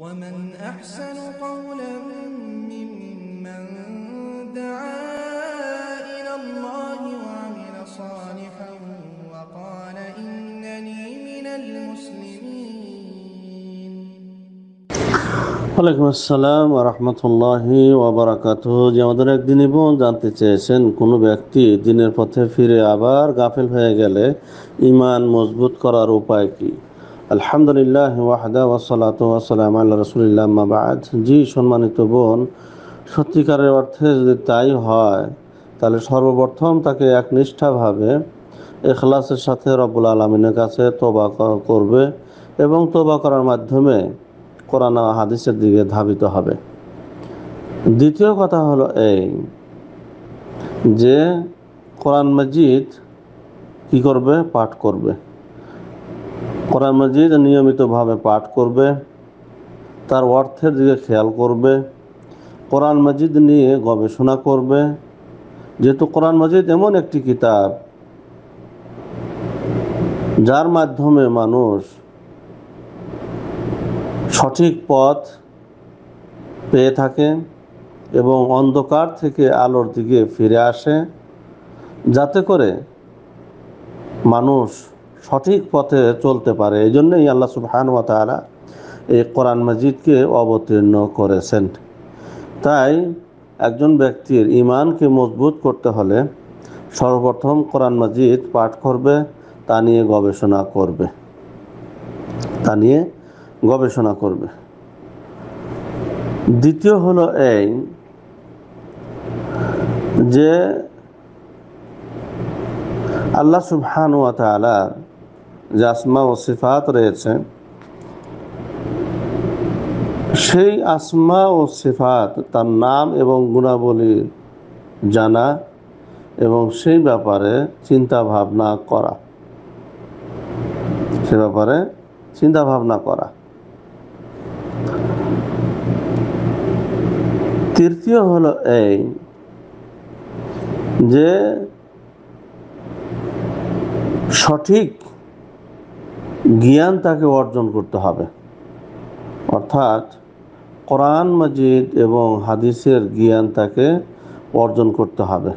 ومن أحسن قولا ممن دعا إلى الله وعمل صالحا وقال إنني من المسلمين ওয়ালাইকুম আসসালাম রহমতুল্লাহি ওবরাকাত যে আমাদের একদিন বোন জানতে চেয়েছেন কোনো ব্যক্তি দিনের পথে ফিরে আবার গাফেল হয়ে গেলে ইমান মজবুত করার উপায় কী আলহামদুলিল্লাহ ওয়াহদা ওয়াসালাত ওয়াসালাম আল্লাহ রসুলিল্লাহ মাবাদ জি সম্মানিত বোন সত্যিকারের অর্থে যদি তাই হয় তাহলে সর্বপ্রথম তাকে এক নিষ্ঠাভাবে এখলাসের সাথে রব্বুল আলমিনের কাছে তোবা করবে এবং তোবা করার মাধ্যমে কোরআন হাদিসের দিকে ধাবিত হবে দ্বিতীয় কথা হলো এই যে কোরআন মজিদ কি করবে পাঠ করবে কোরআন মজিদ নিয়মিতভাবে পাঠ করবে তার অর্থের দিকে খেয়াল করবে কোরআন মজিদ নিয়ে গবেষণা করবে যেহেতু কোরআন মজিদ এমন একটি কিতাব যার মাধ্যমে মানুষ সঠিক পথ পেয়ে থাকে এবং অন্ধকার থেকে আলোর দিকে ফিরে আসে যাতে করে মানুষ সঠিক পথে চলতে পারে এই জন্যই আল্লাহ সুবহান ওয়া তালা এই কোরআন মাজিদকে অবতীর্ণ করেছেন তাই একজন ব্যক্তির ইমানকে মজবুত করতে হলে সর্বপ্রথম কোরআন মাজিদ পাঠ করবে তা নিয়ে গবেষণা করবে তা নিয়ে গবেষণা করবে দ্বিতীয় হলো এই যে আল্লাহ সুবহান ওয়া তাআলার যে আসমা ও সিফাত রয়েছে সেই আসমা ও সিফাত তার নাম এবং গুণাবলী জানা এবং সেই ব্যাপারে চিন্তা ভাবনা করা সে ব্যাপারে চিন্তা ভাবনা করা তৃতীয় হলো এই যে সঠিক জ্ঞান তাকে অর্জন করতে হবে অর্থাৎ কোরআন মজিদ এবং হাদিসের জ্ঞান তাকে অর্জন করতে হবে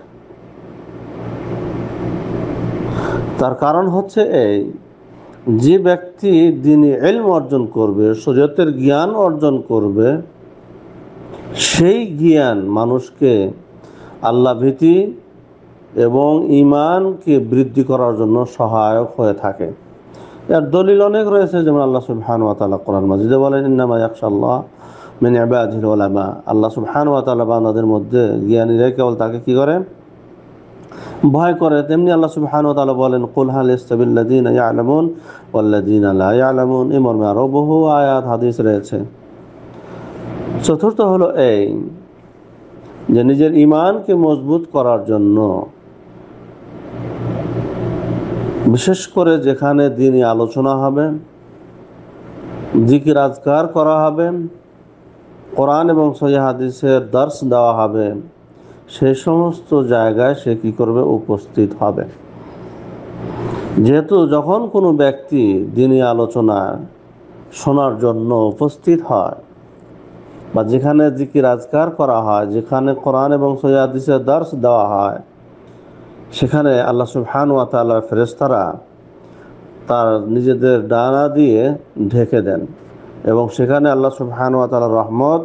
তার কারণ হচ্ছে এই যে ব্যক্তি দিনে এলম অর্জন করবে শরীয়তের জ্ঞান অর্জন করবে সেই জ্ঞান মানুষকে আল্লাহ ভীতি এবং ইমানকে বৃদ্ধি করার জন্য সহায়ক হয়ে থাকে এর দলিল অনেক রয়েছে যেমন আল্লাহ সুবহান ওয়া তাআলা কোরআন মাজিদে বলেন ইন্নামা ইয়াখশাল্লাহ মিন ইবাদিল উলামা আল্লাহ সুবহান ওয়া তাআলা বান্দাদের মধ্যে জ্ঞানীরা কেবল তাকে কি করে ভয় করে তেমনি আল্লাহ সুবহান ওয়া তাআলা বলেন কুল হাল ইস্তাবিল্লাযিনা ইয়ালামুন ওয়াল্লাযিনা লা ইয়ালামুন এই মর্মে আরো বহু আয়াত হাদিস রয়েছে চতুর্থ হলো এই যে নিজের ইমানকে মজবুত করার জন্য বিশেষ করে যেখানে দিনই আলোচনা হবে জিকির আজকার করা হবে কোরআন এবং সহি হাদিসের দর্শ দেওয়া হবে সে সমস্ত জায়গায় সে কি করবে উপস্থিত হবে যেহেতু যখন কোনো ব্যক্তি দিনই আলোচনা শোনার জন্য উপস্থিত হয় বা যেখানে জিকির আজকার করা হয় যেখানে কোরআন এবং সৈয়াদিসের দর্শ দেওয়া হয় সেখানে আল্লাহ সুবহান ওয়া তাল্লাহ ফেরেস্তারা তার নিজেদের ডানা দিয়ে ঢেকে দেন এবং সেখানে আল্লাহ সুবহান ওয়া তাল্লাহ রহমত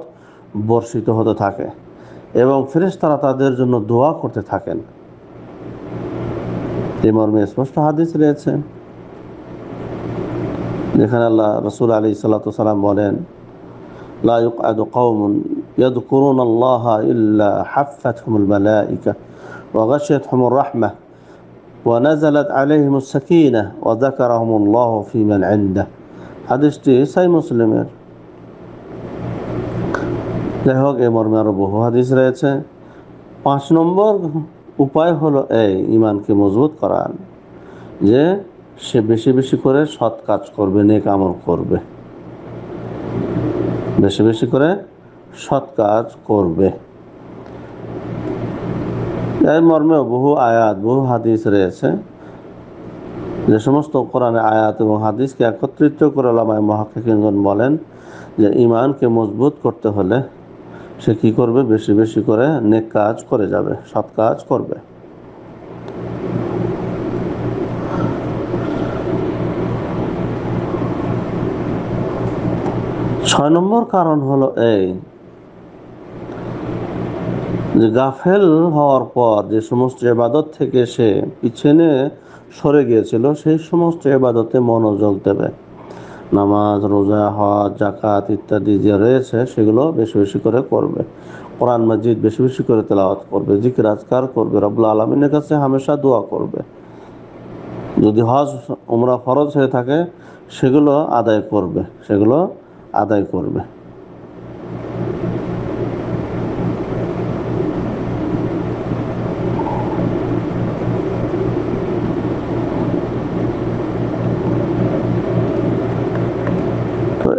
বর্ষিত হতে থাকে এবং ফেরেস্তারা তাদের জন্য দোয়া করতে থাকেন এমর্মে স্পষ্ট হাদিস রয়েছে যেখানে আল্লাহ রসুল আলী সাল্লাম বলেন লা ইউক আদু কৌমুন করুন আল্লাহ ইল্লা হাফাত হুমুল وغشيتهم الرحمة ونزلت عليهم السكينة وذكرهم الله في من عنده হাদিসটি সাই মুসলিমের যাই হোক এ মর্মে আরও বহু হাদিস রয়েছে পাঁচ নম্বর উপায় হলো এই ইমানকে মজবুত করার যে সে বেশি বেশি করে সৎ কাজ করবে নেক আমল করবে বেশি বেশি করে সৎ কাজ করবে এর মর্মেও বহু আয়াত বহু হাদিস রয়েছে যে সমস্ত কোরআনে আয়াত এবং হাদিসকে একত্রিত করে লামায় মহাকিনগণ বলেন যে ইমানকে মজবুত করতে হলে সে কি করবে বেশি বেশি করে নেক কাজ করে যাবে সৎ কাজ করবে ছয় নম্বর কারণ হলো এই যে গাফেল হওয়ার পর যে সমস্ত এবাদত থেকে সে পিছনে সরে গিয়েছিল সেই সমস্ত এবাদতে মনোযোগ দেবে নামাজ রোজা হজ জাকাত ইত্যাদি যে রয়েছে সেগুলো বেশি বেশি করে করবে কোরআন মসজিদ বেশি বেশি করে তেলাওয়াত করবে জিকির আজকার করবে রবুল আলমিনের কাছে হামেশা দোয়া করবে যদি হজ উমরা ফরজ হয়ে থাকে সেগুলো আদায় করবে সেগুলো আদায় করবে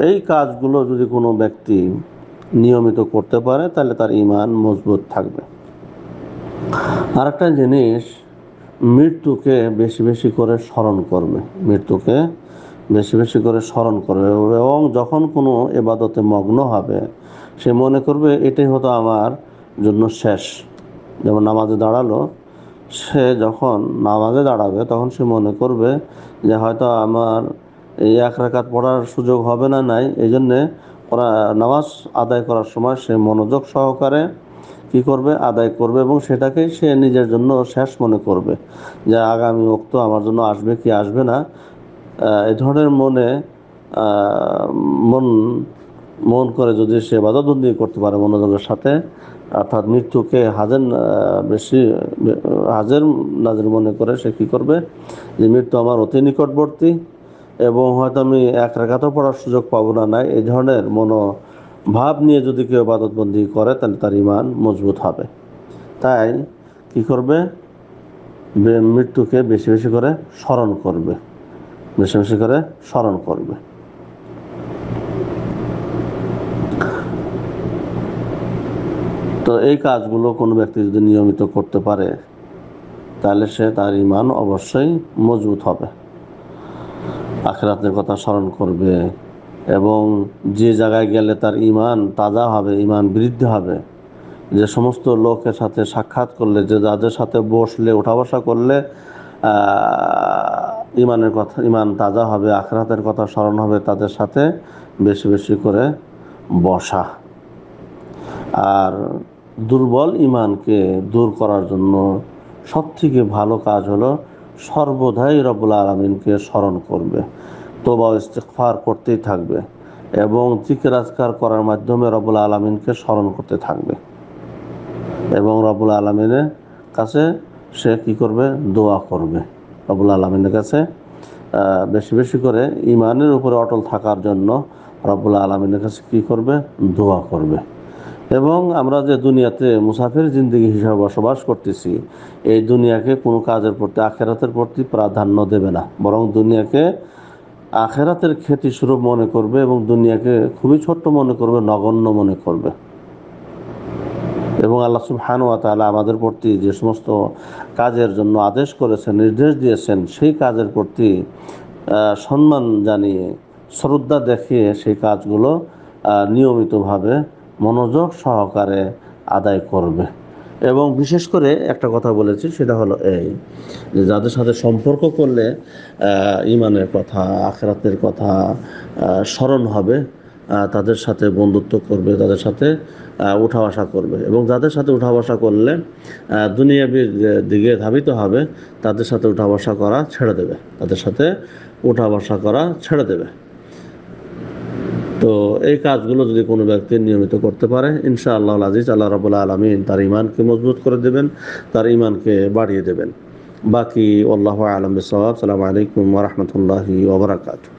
এই কাজগুলো যদি কোনো ব্যক্তি নিয়মিত করতে পারে তাহলে তার ইমান মজবুত থাকবে আর একটা জিনিস মৃত্যুকে বেশি বেশি করে স্মরণ করবে মৃত্যুকে বেশি বেশি করে স্মরণ করবে এবং যখন কোনো এবাদতে মগ্ন হবে সে মনে করবে এটাই হতো আমার জন্য শেষ যেমন নামাজে দাঁড়ালো সে যখন নামাজে দাঁড়াবে তখন সে মনে করবে যে হয়তো আমার এই এক রেখাত পড়ার সুযোগ হবে না নাই এই জন্যে নামাজ আদায় করার সময় সে মনোযোগ সহকারে কি করবে আদায় করবে এবং সেটাকে সে নিজের জন্য শেষ মনে করবে যে আগামী অক্ত আমার জন্য আসবে কি আসবে না এ ধরনের মনে মন মন করে যদি সে বাধাবন্দি করতে পারে মনোযোগের সাথে অর্থাৎ মৃত্যুকে হাজের বেশি হাজের নাজের মনে করে সে কি করবে যে মৃত্যু আমার অতি নিকটবর্তী এবং হয়তো আমি এক রেখাতেও পড়ার সুযোগ পাবো না নাই এই ধরনের মনোভাব নিয়ে যদি কেউ বাদতবন্দি করে তাহলে তার ইমান মজবুত হবে তাই কি করবে মৃত্যুকে বেশি বেশি করে স্মরণ করবে বেশি বেশি করে স্মরণ করবে তো এই কাজগুলো কোনো ব্যক্তি যদি নিয়মিত করতে পারে তাহলে সে তার ইমান অবশ্যই মজবুত হবে আখেরাতের কথা স্মরণ করবে এবং যে জায়গায় গেলে তার ইমান তাজা হবে ইমান বৃদ্ধি হবে যে সমস্ত লোকের সাথে সাক্ষাৎ করলে যে যাদের সাথে বসলে ওঠা বসা করলে ইমানের কথা ইমান তাজা হবে আখরাতের কথা স্মরণ হবে তাদের সাথে বেশি বেশি করে বসা আর দুর্বল ইমানকে দূর করার জন্য সবথেকে ভালো কাজ হলো সর্বদাই রবুল আলমিনকে স্মরণ করবে তোবা ইস্তেকফার করতেই থাকবে এবং জিকির করার মাধ্যমে রবুল আলমিনকে স্মরণ করতে থাকবে এবং রবুল আলমিনের কাছে সে কি করবে দোয়া করবে রবুল আলমিনের কাছে বেশি বেশি করে ইমানের উপরে অটল থাকার জন্য রবুল আলমিনের কাছে কি করবে দোয়া করবে এবং আমরা যে দুনিয়াতে মুসাফির জিন্দগি হিসাবে বসবাস করতেছি এই দুনিয়াকে কোনো কাজের প্রতি আখেরাতের প্রতি প্রাধান্য দেবে না বরং দুনিয়াকে আখেরাতের খ্যাতি স্বরূপ মনে করবে এবং দুনিয়াকে খুবই ছোট্ট মনে করবে নগণ্য মনে করবে এবং আল্লাহ সুবহানুয়া তাহলে আমাদের প্রতি যে সমস্ত কাজের জন্য আদেশ করেছেন নির্দেশ দিয়েছেন সেই কাজের প্রতি সম্মান জানিয়ে শ্রদ্ধা দেখিয়ে সেই কাজগুলো নিয়মিতভাবে মনোযোগ সহকারে আদায় করবে এবং বিশেষ করে একটা কথা বলেছি সেটা হলো এই যে যাদের সাথে সম্পর্ক করলে ইমানের কথা আখরাতের কথা স্মরণ হবে তাদের সাথে বন্ধুত্ব করবে তাদের সাথে উঠা বসা করবে এবং যাদের সাথে উঠা বসা করলে দুনিয়াবির দিকে ধাবিত হবে তাদের সাথে উঠা বসা করা ছেড়ে দেবে তাদের সাথে উঠা বসা করা ছেড়ে দেবে তো এই কাজগুলো যদি কোনো ব্যক্তি নিয়মিত করতে পারে ইনশা আল্লাহ আজিজ আল্লাহ রবুল্লা আলমিন তার ইমানকে মজবুত করে দেবেন তার ইমানকে বাড়িয়ে দেবেন বাকি আল্লাহ আলম সবাব সালাম আলাইকুম রহমতুল্লাহ ওবরাকাতু